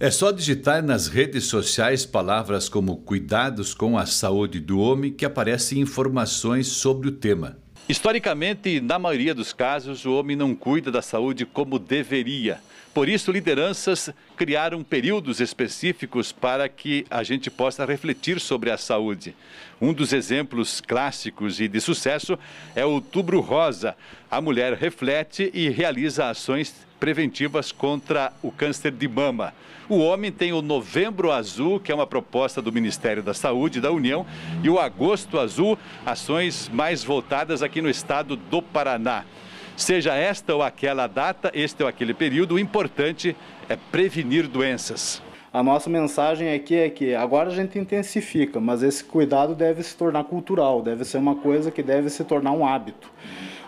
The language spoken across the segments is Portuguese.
É só digitar nas redes sociais palavras como cuidados com a saúde do homem que aparecem informações sobre o tema. Historicamente, na maioria dos casos, o homem não cuida da saúde como deveria. Por isso, lideranças criaram períodos específicos para que a gente possa refletir sobre a saúde. Um dos exemplos clássicos e de sucesso é o Outubro Rosa. A mulher reflete e realiza ações preventivas contra o câncer de mama. O homem tem o Novembro Azul, que é uma proposta do Ministério da Saúde da União, e o Agosto Azul, ações mais voltadas aqui no estado do Paraná. Seja esta ou aquela data, este ou aquele período, o importante é prevenir doenças. A nossa mensagem aqui é que agora a gente intensifica, mas esse cuidado deve se tornar cultural, deve ser uma coisa que deve se tornar um hábito.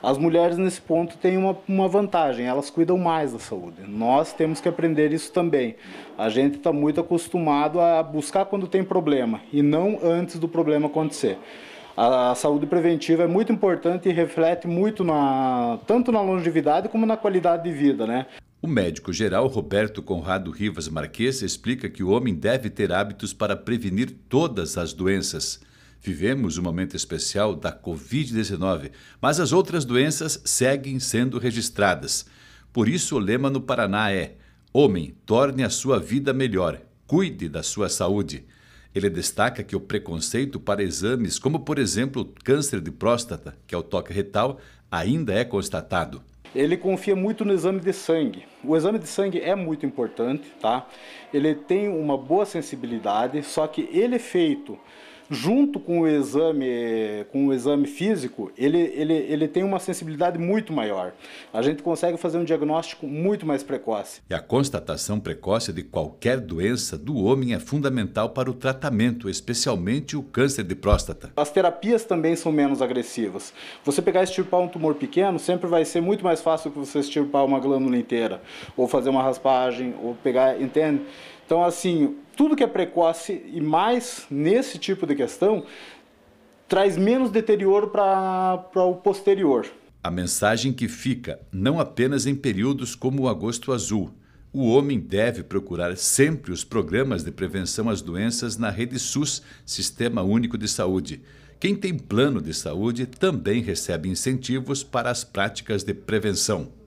As mulheres nesse ponto têm uma, uma vantagem, elas cuidam mais da saúde. Nós temos que aprender isso também. A gente está muito acostumado a buscar quando tem problema e não antes do problema acontecer. A, a saúde preventiva é muito importante e reflete muito na, tanto na longevidade como na qualidade de vida, né? O médico geral Roberto Conrado Rivas Marques explica que o homem deve ter hábitos para prevenir todas as doenças. Vivemos um momento especial da Covid-19, mas as outras doenças seguem sendo registradas. Por isso, o lema no Paraná é: Homem, torne a sua vida melhor, cuide da sua saúde. Ele destaca que o preconceito para exames, como por exemplo o câncer de próstata, que é o toque retal, ainda é constatado. Ele confia muito no exame de sangue. O exame de sangue é muito importante, tá? Ele tem uma boa sensibilidade, só que ele é feito junto com o exame, com o exame físico, ele, ele, ele tem uma sensibilidade muito maior. A gente consegue fazer um diagnóstico muito mais precoce. E a constatação precoce de qualquer doença do homem é fundamental para o tratamento, especialmente o câncer de próstata. As terapias também são menos agressivas. Você pegar e extirpar um tumor pequeno sempre vai ser muito mais fácil que você extirpar uma glândula inteira, ou fazer uma raspagem, ou pegar, entende? Então, assim, tudo que é precoce e mais nesse tipo de questão traz menos deterioro para o posterior. A mensagem que fica, não apenas em períodos como o agosto azul, o homem deve procurar sempre os programas de prevenção às doenças na rede SUS, Sistema Único de Saúde. Quem tem plano de saúde também recebe incentivos para as práticas de prevenção.